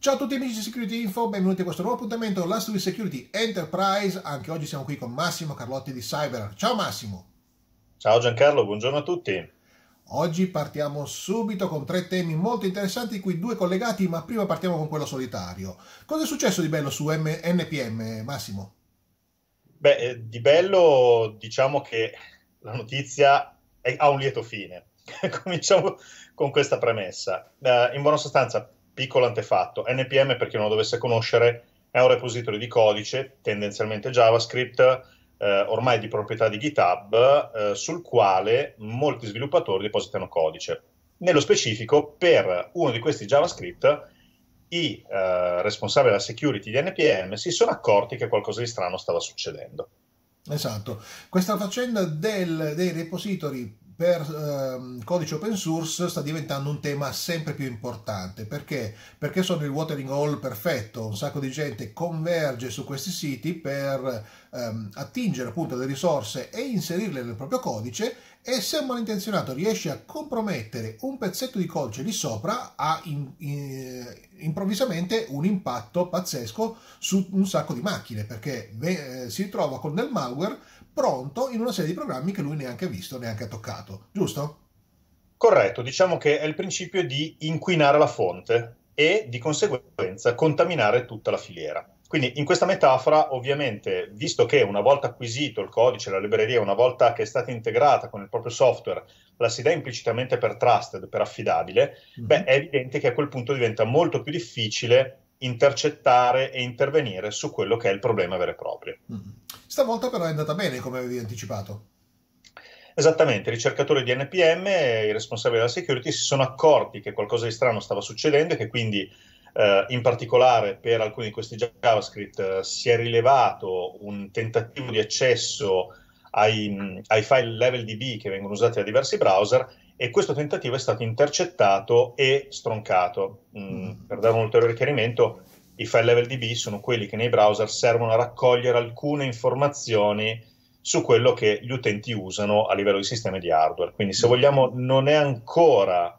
Ciao a tutti amici di Security Info, benvenuti a questo nuovo appuntamento Last Week Security Enterprise. Anche oggi siamo qui con Massimo Carlotti di Cyber. Ciao Massimo. Ciao Giancarlo, buongiorno a tutti. Oggi partiamo subito con tre temi molto interessanti, qui due collegati, ma prima partiamo con quello solitario. Cosa è successo di bello su M- NPM, Massimo? Beh, eh, di bello diciamo che la notizia è, ha un lieto fine. Cominciamo con questa premessa. Eh, in buona sostanza, piccolo antefatto. NPM, per chi non lo dovesse conoscere, è un repository di codice, tendenzialmente JavaScript, eh, ormai di proprietà di GitHub, eh, sul quale molti sviluppatori depositano codice. Nello specifico, per uno di questi JavaScript, i eh, responsabili della security di NPM si sono accorti che qualcosa di strano stava succedendo. Esatto, questa faccenda del, dei repository per eh, codice open source sta diventando un tema sempre più importante perché? perché sono il watering hole perfetto, un sacco di gente converge su questi siti per ehm, attingere appunto le risorse e inserirle nel proprio codice e se un malintenzionato riesce a compromettere un pezzetto di codice lì sopra ha in, in, eh, improvvisamente un impatto pazzesco su un sacco di macchine perché eh, si ritrova con del malware pronto in una serie di programmi che lui neanche ha visto, neanche ha toccato, giusto? Corretto, diciamo che è il principio di inquinare la fonte e di conseguenza contaminare tutta la filiera. Quindi in questa metafora, ovviamente, visto che una volta acquisito il codice, la libreria, una volta che è stata integrata con il proprio software, la si dà implicitamente per trusted, per affidabile, mm-hmm. beh, mhm. è evidente che a quel punto diventa molto più difficile intercettare e intervenire su quello che è il problema vero e proprio. Mm-hmm. Stavolta però è andata bene, come avevi anticipato. Esattamente, i ricercatori di NPM e i responsabili della security si sono accorti che qualcosa di strano stava succedendo e che quindi eh, in particolare per alcuni di questi JavaScript eh, si è rilevato un tentativo di accesso ai, mm, ai file level DB che vengono usati da diversi browser e questo tentativo è stato intercettato e stroncato. Mm, mm. per dare un ulteriore chiarimento, i file level DB sono quelli che nei browser servono a raccogliere alcune informazioni su quello che gli utenti usano a livello di sistema di hardware. Quindi se mm. vogliamo non è ancora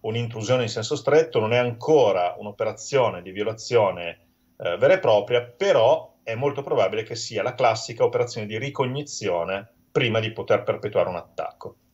un'intrusione in senso stretto, non è ancora un'operazione di violazione eh, vera e propria, però è molto probabile che sia la classica operazione di ricognizione prima di poter perpetuare un attacco.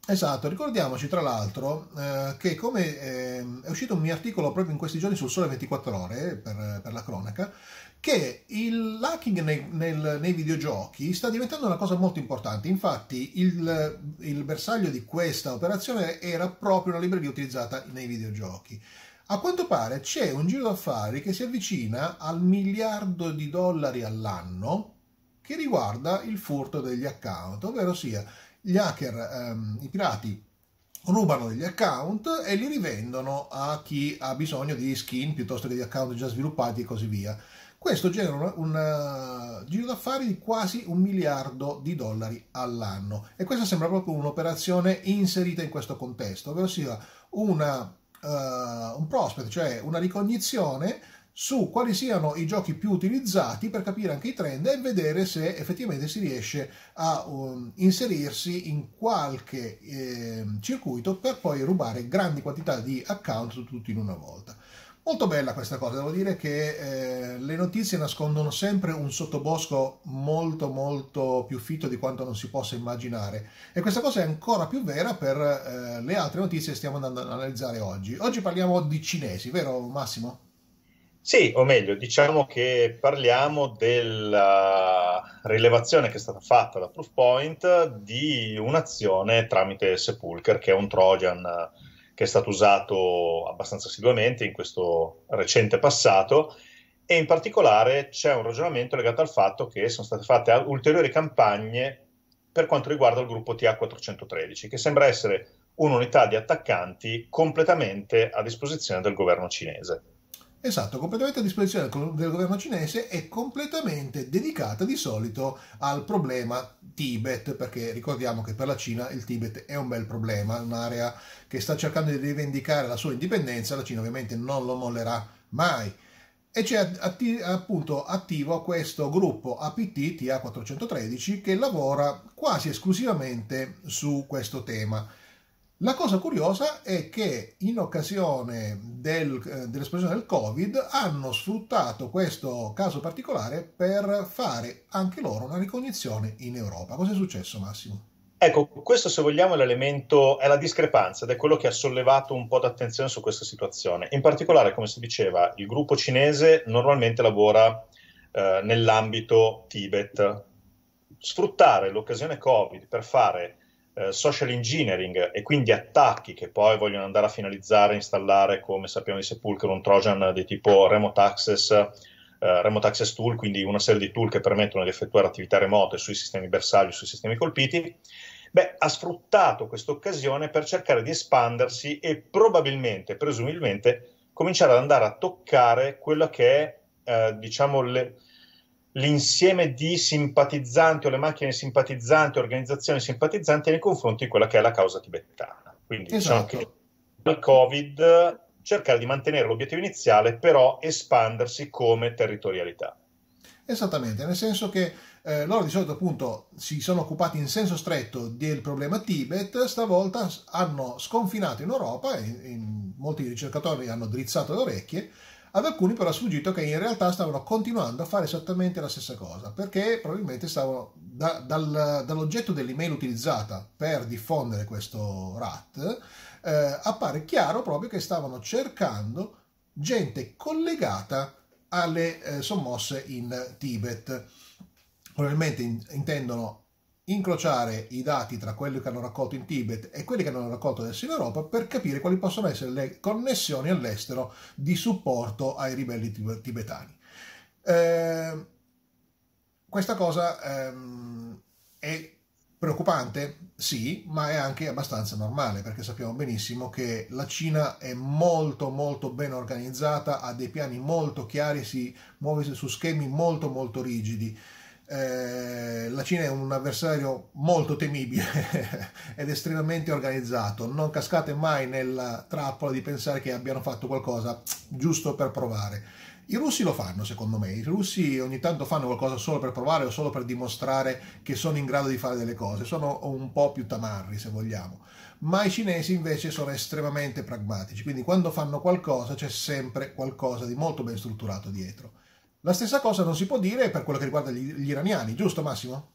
Esatto, ricordiamoci tra l'altro eh, che come eh, è uscito un mio articolo proprio in questi giorni sul Sole 24 Ore, per, per la cronaca, che il hacking nei, nel, nei, videogiochi sta diventando una cosa molto importante. Infatti il, il bersaglio di questa operazione era proprio una libreria utilizzata nei videogiochi. A quanto pare c'è un giro d'affari che si avvicina al miliardo di dollari all'anno che riguarda il furto degli account, ovvero sia gli hacker, ehm, i pirati, rubano degli account e li rivendono a chi ha bisogno di skin piuttosto che di account già sviluppati e così via. Questo genera un, giro d'affari di quasi un miliardo di dollari all'anno e questa sembra proprio un'operazione inserita in questo contesto, ovvero sia una, uh, un prospect, cioè una ricognizione su quali siano i giochi più utilizzati per capire anche i trend e vedere se effettivamente si riesce a um, inserirsi in qualche eh, circuito per poi rubare grandi quantità di account tutti in una volta. Molto bella questa cosa, devo dire che eh, le notizie nascondono sempre un sottobosco molto molto più fitto di quanto non si possa immaginare e questa cosa è ancora più vera per eh, le altre notizie che stiamo andando ad analizzare oggi. Oggi parliamo di cinesi, vero Massimo? Sì, o meglio, diciamo che parliamo della rilevazione che è stata fatta da Proofpoint di un'azione tramite Sepulcher, che è un Trojan eh, che è stato usato abbastanza assiduamente in questo recente passato e in particolare c'è un ragionamento legato al fatto che sono state fatte ulteriori campagne per quanto riguarda il gruppo TA413, che sembra essere un'unità di attaccanti completamente a disposizione del governo cinese. Esatto, completamente a disposizione del governo cinese e completamente dedicata di solito al problema Tibet, perché ricordiamo che per la Cina il Tibet è un bel problema, un'area che sta cercando di rivendicare la sua indipendenza, la Cina ovviamente non lo mollerà mai. E c'è atti appunto attivo questo gruppo APT TA413 che lavora quasi esclusivamente su questo tema. La cosa curiosa è che in occasione del, eh, dell'esplosione del Covid hanno sfruttato questo caso particolare per fare anche loro una ricognizione in Europa. Cosa è successo Massimo? Ecco, questo se vogliamo è l'elemento, è la discrepanza ed è quello che ha sollevato un po' d'attenzione su questa situazione. In particolare, come si diceva, il gruppo cinese normalmente lavora eh, nell'ambito Tibet. Sfruttare l'occasione Covid per fare eh, social engineering e quindi attacchi che poi vogliono andare a finalizzare e installare, come sappiamo di Sepulcro, un Trojan di tipo remote access, eh, remote access tool, quindi una serie di tool che permettono di effettuare attività remote sui sistemi bersagli, sui sistemi colpiti, beh, ha sfruttato questa occasione per cercare di espandersi e probabilmente, presumibilmente, cominciare ad andare a toccare quello che è, eh, diciamo, le, l'insieme di simpatizzanti o le macchine simpatizzanti, organizzazioni simpatizzanti nei confronti di quella che è la causa tibetana. Quindi diciamo esatto. diciamo che il Covid cercare di mantenere l'obiettivo iniziale, però espandersi come territorialità. Esattamente, nel senso che eh, loro di solito appunto si sono occupati in senso stretto del problema Tibet, stavolta hanno sconfinato in Europa, e, in molti ricercatori hanno drizzato le orecchie ad alcuni però è sfuggito che in realtà stavano continuando a fare esattamente la stessa cosa, perché probabilmente stavano da, dal, dall'oggetto dell'email utilizzata per diffondere questo RAT, eh, appare chiaro proprio che stavano cercando gente collegata alle eh, sommosse in Tibet. Probabilmente in, intendono incrociare i dati tra quelli che hanno raccolto in Tibet e quelli che hanno raccolto adesso in Europa per capire quali possono essere le connessioni all'estero di supporto ai ribelli tibetani. Eh, questa cosa ehm, è preoccupante, sì, ma è anche abbastanza normale perché sappiamo benissimo che la Cina è molto molto ben organizzata, ha dei piani molto chiari, si muove su schemi molto molto rigidi eh, la Cina è un avversario molto temibile ed estremamente organizzato. Non cascate mai nella trappola di pensare che abbiano fatto qualcosa giusto per provare. I russi lo fanno, secondo me. I russi ogni tanto fanno qualcosa solo per provare o solo per dimostrare che sono in grado di fare delle cose. Sono un po' più tamarri, se vogliamo. Ma i cinesi invece sono estremamente pragmatici, quindi quando fanno qualcosa c'è sempre qualcosa di molto ben strutturato dietro. La stessa cosa non si può dire per quello che riguarda gli, gli iraniani, giusto Massimo?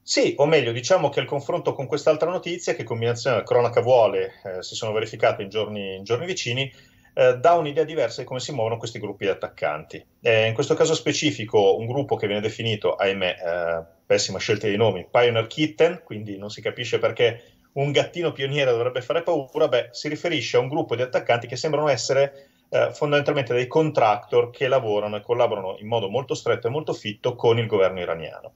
Sì, o meglio, diciamo che il confronto con quest'altra notizia, che combinazione della cronaca vuole, eh, si sono verificate in giorni, in giorni vicini, eh, dà un'idea diversa di come si muovono questi gruppi di attaccanti. Eh, in questo caso specifico, un gruppo che viene definito, ahimè, eh, pessima scelta di nomi, Pioneer Kitten, quindi non si capisce perché un gattino pioniere dovrebbe fare paura, beh, si riferisce a un gruppo di attaccanti che sembrano essere eh, fondamentalmente dei contractor che lavorano e collaborano in modo molto stretto e molto fitto con il governo iraniano.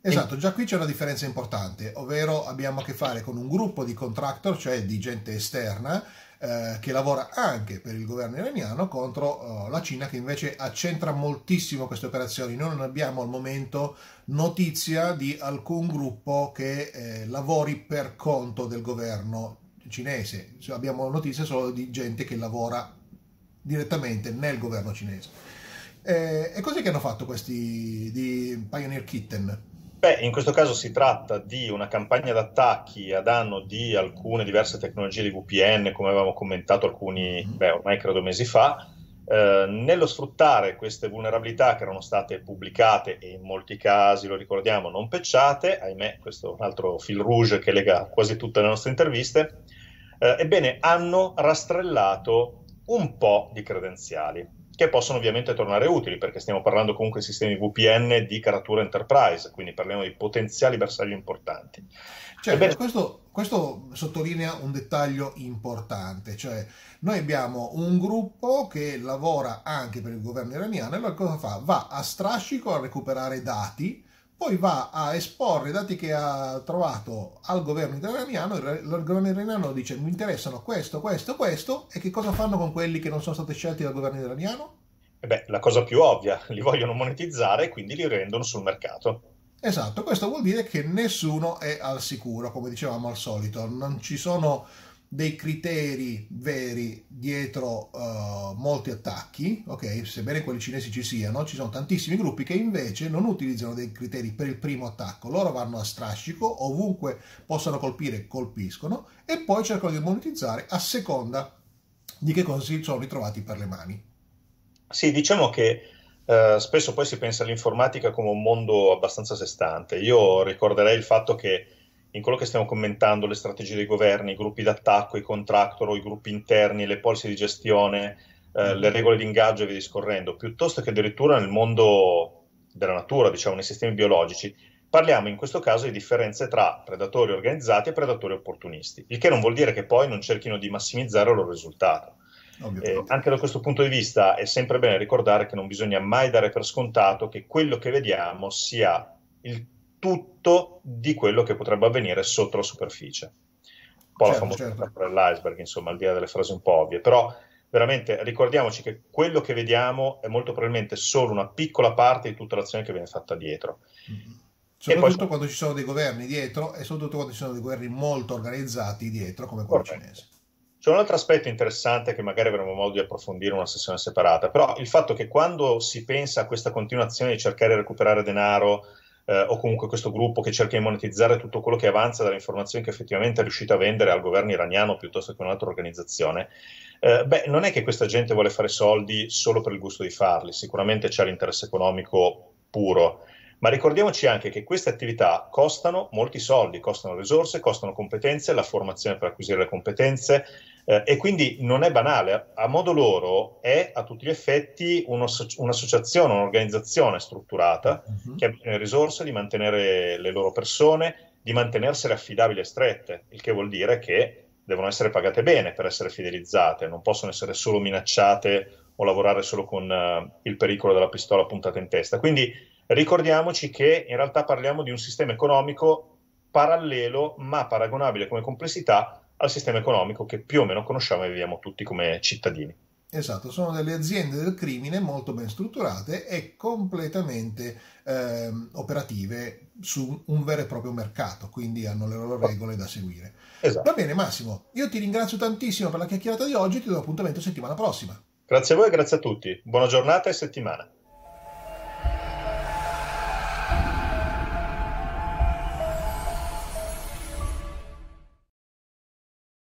Esatto, già qui c'è una differenza importante, ovvero abbiamo a che fare con un gruppo di contractor, cioè di gente esterna, eh, che lavora anche per il governo iraniano contro eh, la Cina che invece accentra moltissimo queste operazioni. Noi non abbiamo al momento notizia di alcun gruppo che eh, lavori per conto del governo cinese, cioè, abbiamo notizia solo di gente che lavora direttamente nel governo cinese. Eh, e cos'è che hanno fatto questi di Pioneer Kitten? Beh, in questo caso si tratta di una campagna d'attacchi a danno di alcune diverse tecnologie di VPN, come avevamo commentato alcuni, mm. beh, ormai credo mesi fa, eh, nello sfruttare queste vulnerabilità che erano state pubblicate e in molti casi, lo ricordiamo, non pecciate, ahimè questo è un altro fil rouge che lega quasi tutte le nostre interviste, eh, ebbene hanno rastrellato un po' di credenziali, che possono ovviamente tornare utili, perché stiamo parlando comunque di sistemi VPN di caratura enterprise, quindi parliamo di potenziali bersagli importanti. Certo, Ebbene... questo, questo, sottolinea un dettaglio importante, cioè noi abbiamo un gruppo che lavora anche per il governo iraniano e cosa fa? Va a strascico a recuperare dati, poi va a esporre i dati che ha trovato al governo iraniano, il governo iraniano dice mi interessano questo, questo, questo, e che cosa fanno con quelli che non sono stati scelti dal governo iraniano? E eh beh, la cosa più ovvia, li vogliono monetizzare e quindi li rendono sul mercato. Esatto, questo vuol dire che nessuno è al sicuro, come dicevamo al solito, non ci sono dei criteri veri dietro uh, molti attacchi, ok? Sebbene quelli cinesi ci siano, ci sono tantissimi gruppi che invece non utilizzano dei criteri per il primo attacco, loro vanno a strascico, ovunque possano colpire, colpiscono e poi cercano di monetizzare a seconda di che cosa si sono ritrovati per le mani. Sì, diciamo che Uh, spesso poi si pensa all'informatica come un mondo abbastanza sestante. Io ricorderei il fatto che in quello che stiamo commentando, le strategie dei governi, i gruppi d'attacco, i contractor i gruppi interni, le polsi di gestione, eh, le regole di ingaggio e via discorrendo, piuttosto che addirittura nel mondo della natura, diciamo, nei sistemi biologici, parliamo in questo caso di differenze tra predatori organizzati e predatori opportunisti, il che non vuol dire che poi non cerchino di massimizzare il loro risultato. Eh, anche da questo punto di vista è sempre bene ricordare che non bisogna mai dare per scontato che quello che vediamo sia il tutto di quello che potrebbe avvenire sotto la superficie. Un po' certo, la famosa certo. dell'iceberg, insomma, al di là delle frasi un po' ovvie, però veramente ricordiamoci che quello che vediamo è molto probabilmente solo una piccola parte di tutta l'azione che viene fatta dietro. Mm-hmm. Soprattutto poi... quando ci sono dei governi dietro e soprattutto quando ci sono dei governi molto organizzati dietro, come quello Correct. cinese. C'è un altro aspetto interessante che magari avremo modo di approfondire in una sessione separata, però il fatto che quando si pensa a questa continuazione di cercare di recuperare denaro, eh, o comunque questo gruppo che cerca di monetizzare tutto quello che avanza dalle informazioni che effettivamente è riuscito a vendere al governo iraniano piuttosto che un'altra organizzazione, eh, beh, non è che questa gente vuole fare soldi solo per il gusto di farli, sicuramente c'è l'interesse economico puro. Ma ricordiamoci anche che queste attività costano molti soldi, costano risorse, costano competenze, la formazione per acquisire le competenze, eh, e quindi non è banale, a modo loro è a tutti gli effetti uno, un'associazione, un'organizzazione strutturata uh-huh. che ha bisogno di risorse, di mantenere le loro persone, di mantenersele affidabili e strette, il che vuol dire che devono essere pagate bene per essere fidelizzate, non possono essere solo minacciate o lavorare solo con uh, il pericolo della pistola puntata in testa. Quindi ricordiamoci che in realtà parliamo di un sistema economico parallelo ma paragonabile come complessità al sistema economico che più o meno conosciamo e viviamo tutti come cittadini. Esatto, sono delle aziende del crimine molto ben strutturate e completamente eh, operative su un vero e proprio mercato, quindi hanno le loro regole da seguire. Esatto. Va bene Massimo, io ti ringrazio tantissimo per la chiacchierata di oggi e ti do appuntamento settimana prossima. Grazie a voi e grazie a tutti. Buona giornata e settimana.